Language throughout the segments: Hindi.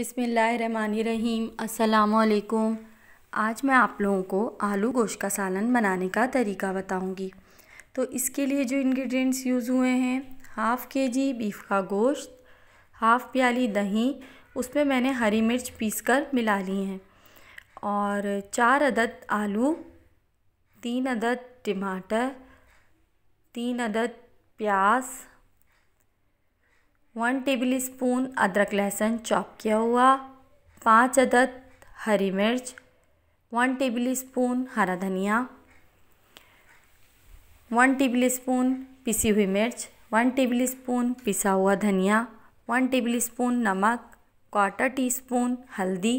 बिसमीम असलकुम आज मैं आप लोगों को आलू गोश्त का सालन बनाने का तरीका बताऊंगी तो इसके लिए जो इंग्रेडिएंट्स यूज़ हुए हैं हाफ़ के जी बीफ का गोश्त हाफ़ प्याली दही उसमें मैंने हरी मिर्च पीस कर मिला ली हैं और चार अदद आलू तीन अदद टमाटर तीन अदद प्याज वन टेबल स्पून अदरक लहसुन चॉप किया हुआ पाँच अदद हरी मिर्च वन टेबल स्पून हरा धनिया वन टेबल स्पून पिसी हुई मिर्च वन टेबल स्पून पिसा हुआ धनिया वन टेबल स्पून नमक क्वार्टर टी स्पून हल्दी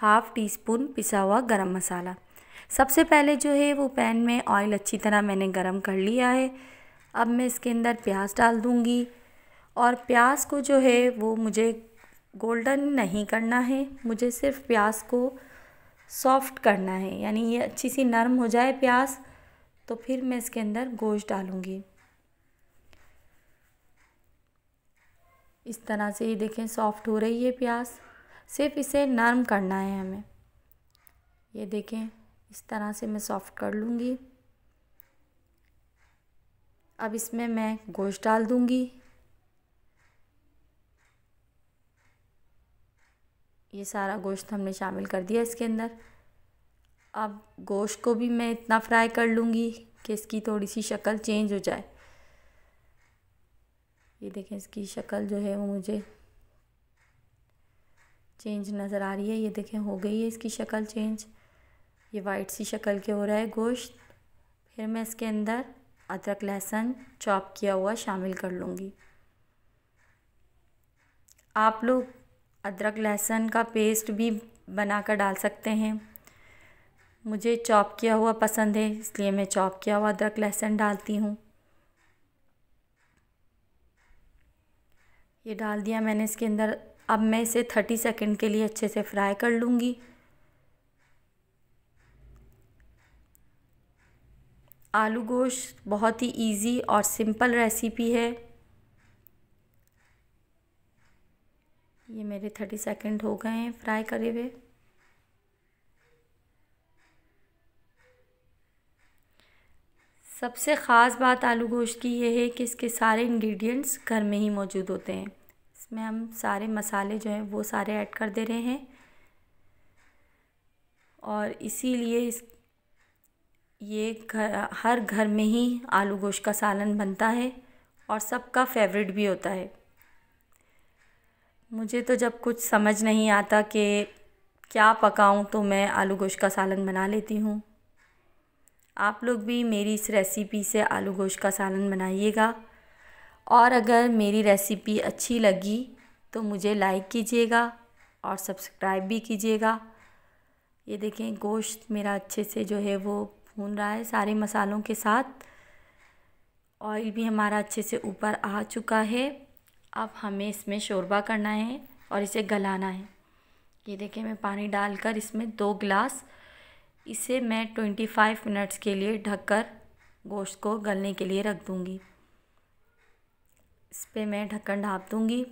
हाफ़ टी स्पून पिसा हुआ गरम मसाला सबसे पहले जो है वो पैन में ऑयल अच्छी तरह मैंने गरम कर लिया है अब मैं इसके अंदर प्याज डाल दूँगी और प्याज को जो है वो मुझे गोल्डन नहीं करना है मुझे सिर्फ प्याज को सॉफ़्ट करना है यानी ये अच्छी सी नरम हो जाए प्याज तो फिर मैं इसके अंदर गोश्त डालूँगी इस तरह से ये देखें सॉफ़्ट हो रही है प्याज सिर्फ इसे नरम करना है हमें ये देखें इस तरह से मैं सॉफ़्ट कर लूँगी अब इसमें मैं गोश्त डाल दूँगी ये सारा गोश्त हमने शामिल कर दिया इसके अंदर अब गोश्त को भी मैं इतना फ्राई कर लूँगी कि इसकी थोड़ी सी शक्ल चेंज हो जाए ये देखें इसकी शक्ल जो है वो मुझे चेंज नज़र आ रही है ये देखें हो गई है इसकी शक्ल चेंज ये वाइट सी शक्ल के हो रहा है गोश्त फिर मैं इसके अंदर अदरक लहसुन चॉप किया हुआ शामिल कर लूँगी आप लोग अदरक लहसुन का पेस्ट भी बना कर डाल सकते हैं मुझे चॉप किया हुआ पसंद है इसलिए मैं चॉप किया हुआ अदरक लहसुन डालती हूँ ये डाल दिया मैंने इसके अंदर अब मैं इसे थर्टी सेकेंड के लिए अच्छे से फ्राई कर लूँगी आलू गोश्त बहुत ही इजी और सिंपल रेसिपी है ये मेरे थर्टी सेकेंड हो गए हैं फ्राई करे हुए सबसे ख़ास बात आलू गोश्त की ये है कि इसके सारे इंग्रेडिएंट्स घर में ही मौजूद होते हैं इसमें हम सारे मसाले जो हैं वो सारे ऐड कर दे रहे हैं और इसीलिए इस ये घर हर घर में ही आलू गोश्त का सालन बनता है और सबका फेवरेट भी होता है मुझे तो जब कुछ समझ नहीं आता कि क्या पकाऊं तो मैं आलू गोश्त का सालन बना लेती हूँ आप लोग भी मेरी इस रेसिपी से आलू गोश्त का सालन बनाइएगा और अगर मेरी रेसिपी अच्छी लगी तो मुझे लाइक कीजिएगा और सब्सक्राइब भी कीजिएगा ये देखें गोश्त मेरा अच्छे से जो है वो भून रहा है सारे मसालों के साथ ऑयल भी हमारा अच्छे से ऊपर आ चुका है अब हमें इसमें शोरबा करना है और इसे गलाना है ये देखिए मैं पानी डालकर इसमें दो गिलास इसे मैं ट्वेंटी फाइव मिनट्स के लिए ढककर गोश्त को गलने के लिए रख दूँगी इस पर मैं ढक्कन ढाप दूँगी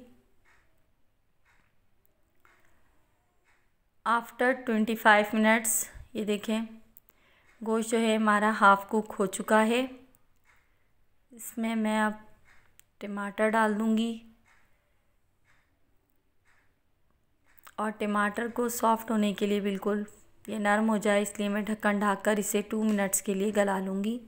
आफ्टर ट्वेंटी फाइव मिनट्स ये देखें गोश्त जो है हमारा हाफ़ कुक हो चुका है इसमें मैं अब टमाटर डाल दूँगी और टमाटर को सॉफ़्ट होने के लिए बिल्कुल ये नरम हो जाए इसलिए मैं ढक्कन ढाक कर इसे टू मिनट्स के लिए गला लूँगी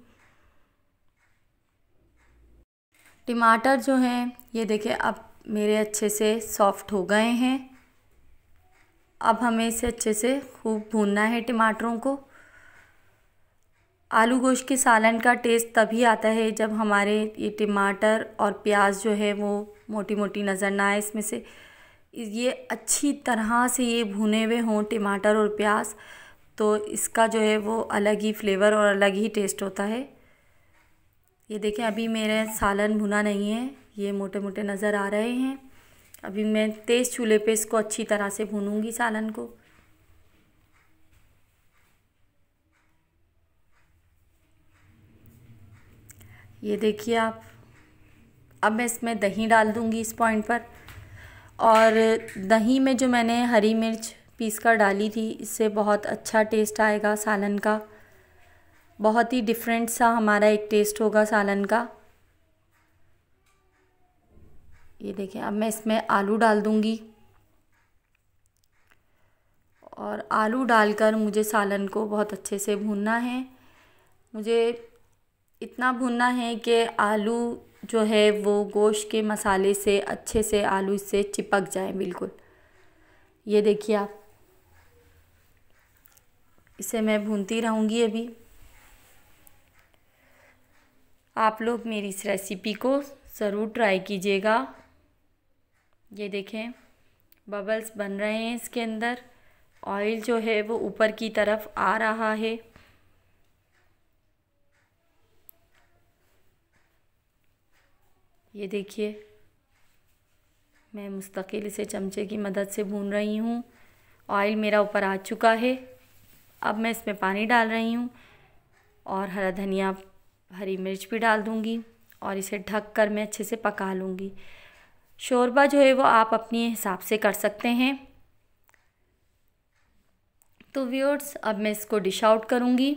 टमाटर जो हैं ये देखें अब मेरे अच्छे से सॉफ़्ट हो गए हैं अब हमें इसे अच्छे से खूब भूनना है टमाटरों को आलू गोश्त के सालन का टेस्ट तभी आता है जब हमारे ये टमाटर और प्याज जो है वो मोटी मोटी नज़र ना आए इसमें से ये अच्छी तरह से ये भुने हुए हों टमाटर और प्याज तो इसका जो है वो अलग ही फ्लेवर और अलग ही टेस्ट होता है ये देखें अभी मेरे सालन भुना नहीं है ये मोटे मोटे नज़र आ रहे हैं अभी मैं तेज़ चूल्हे पे इसको अच्छी तरह से भूनूंगी सालन को ये देखिए आप अब मैं इसमें दही डाल दूंगी इस पॉइंट पर और दही में जो मैंने हरी मिर्च पीस कर डाली थी इससे बहुत अच्छा टेस्ट आएगा सालन का बहुत ही डिफरेंट सा हमारा एक टेस्ट होगा सालन का ये देखें अब मैं इसमें आलू डाल दूँगी और आलू डालकर मुझे सालन को बहुत अच्छे से भूनना है मुझे इतना भूनना है कि आलू जो है वो गोश्त के मसाले से अच्छे से आलू से चिपक जाए बिल्कुल ये देखिए आप इसे मैं भूनती रहूँगी अभी आप लोग मेरी इस रेसिपी को ज़रूर ट्राई कीजिएगा ये देखें बबल्स बन रहे हैं इसके अंदर ऑयल जो है वो ऊपर की तरफ आ रहा है ये देखिए मैं मुस्तकिल इसे चमचे की मदद से भून रही हूँ ऑयल मेरा ऊपर आ चुका है अब मैं इसमें पानी डाल रही हूँ और हरा धनिया हरी मिर्च भी डाल दूँगी और इसे ढक कर मैं अच्छे से पका लूँगी शोरबा जो है वो आप अपने हिसाब से कर सकते हैं तो व्यूअर्स अब मैं इसको डिश आउट करूँगी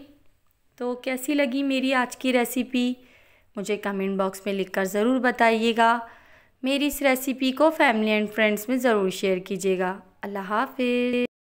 तो कैसी लगी मेरी आज की रेसिपी मुझे कमेंट बॉक्स में लिखकर ज़रूर बताइएगा मेरी इस रेसिपी को फैमिली एंड फ्रेंड्स में ज़रूर शेयर कीजिएगा अल्लाह हाफि